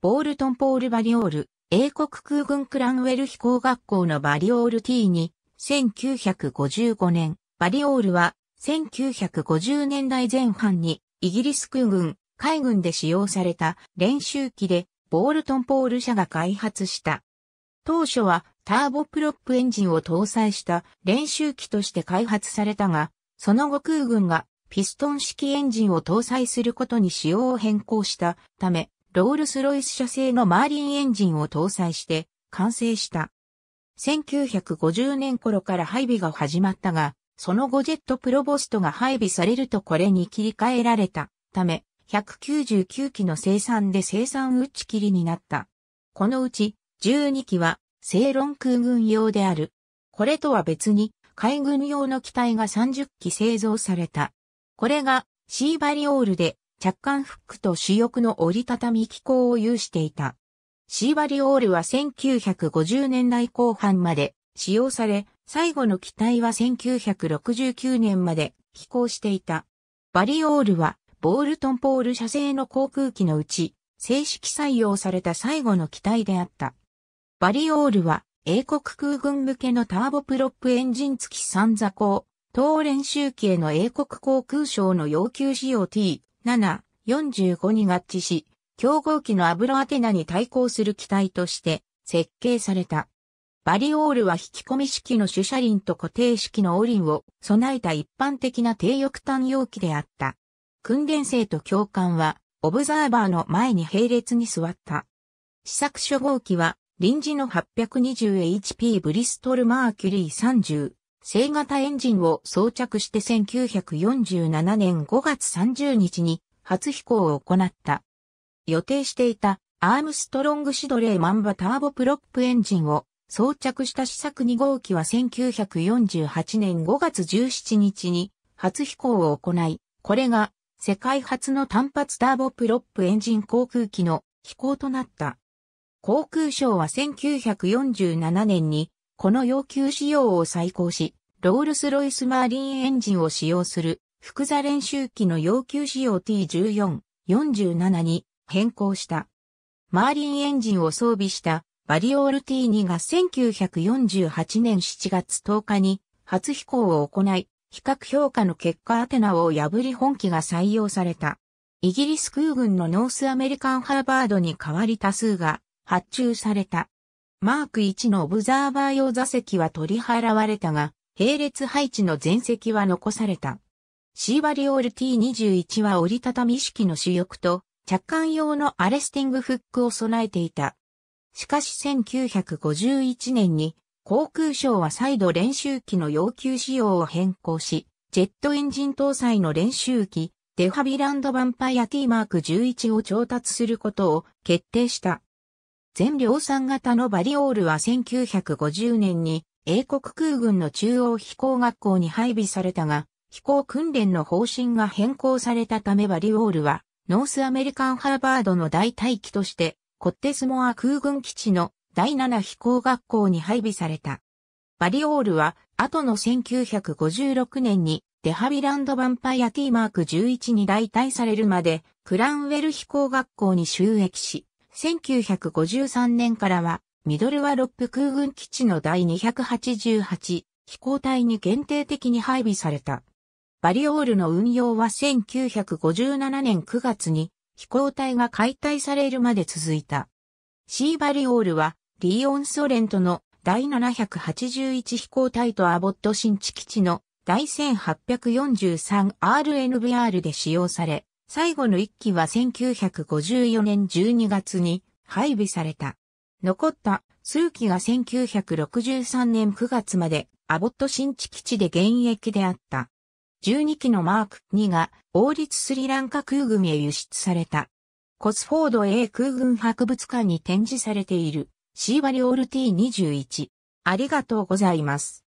ボールトンポール・バリオール、英国空軍クランウェル飛行学校のバリオール T に、1955年、バリオールは、1950年代前半に、イギリス空軍、海軍で使用された練習機で、ボールトンポール社が開発した。当初は、ターボプロップエンジンを搭載した練習機として開発されたが、その後空軍がピストン式エンジンを搭載することに仕様を変更したため、ロールスロイス社製のマーリンエンジンを搭載して完成した。1950年頃から配備が始まったが、その後ジェットプロボストが配備されるとこれに切り替えられたため、199機の生産で生産打ち切りになった。このうち12機は正論空軍用である。これとは別に海軍用の機体が30機製造された。これがシーバリオールで着艦フックと主翼の折りたたみ機構を有していた。シーバリオールは1950年代後半まで使用され、最後の機体は1969年まで飛行していた。バリオールはボールトンポール社製の航空機のうち、正式採用された最後の機体であった。バリオールは英国空軍向けのターボプロップエンジン付き三座高、当練習機への英国航空省の要求仕様 T 7、45に合致し、競合機のアブロアテナに対抗する機体として設計された。バリオールは引き込み式の主車輪と固定式のオリンを備えた一般的な低翼端容器であった。訓練生と教官は、オブザーバーの前に並列に座った。試作初号機は、臨時の 820HP ブリストルマーキュリー30正型エンジンを装着して1947年5月30日に初飛行を行った。予定していたアームストロングシドレーマンバターボプロップエンジンを装着した試作2号機は1948年5月17日に初飛行を行い、これが世界初の単発ターボプロップエンジン航空機の飛行となった。航空省は1947年にこの要求仕様を再考し、ロールス・ロイス・マーリンエンジンを使用する、複座練習機の要求仕様 T14、47に変更した。マーリンエンジンを装備したバリオール T2 が1948年7月10日に初飛行を行い、比較評価の結果アテナを破り本機が採用された。イギリス空軍のノースアメリカンハーバードに代わり多数が発注された。マーク1のオブザーバー用座席は取り払われたが、並列配置の全席は残された。シーバリオール T21 は折りたたみ式の主翼と、着艦用のアレスティングフックを備えていた。しかし1951年に航空省は再度練習機の要求仕様を変更し、ジェットエンジン搭載の練習機、デファビランドバンパイア T マーク11を調達することを決定した。全量産型のバリオールは1950年に英国空軍の中央飛行学校に配備されたが、飛行訓練の方針が変更されたためバリオールは、ノースアメリカンハーバードの代替機として、コッテスモア空軍基地の第7飛行学校に配備された。バリオールは、後の1956年に、デハビランドヴァンパイアティーマーク11に代替されるまで、クランウェル飛行学校に収益し、1953年からは、ミドルワロップ空軍基地の第288飛行隊に限定的に配備された。バリオールの運用は1957年9月に飛行隊が解体されるまで続いた。シーバリオールはリーオンソ連との第781飛行隊とアボット新地基地の第 1843RNVR で使用され、最後の1機は1954年12月に配備された。残った数機が1963年9月までアボット新地基地で現役であった。12機のマーク2が王立スリランカ空軍へ輸出された。コスフォード A 空軍博物館に展示されているシーバリオール T21。ありがとうございます。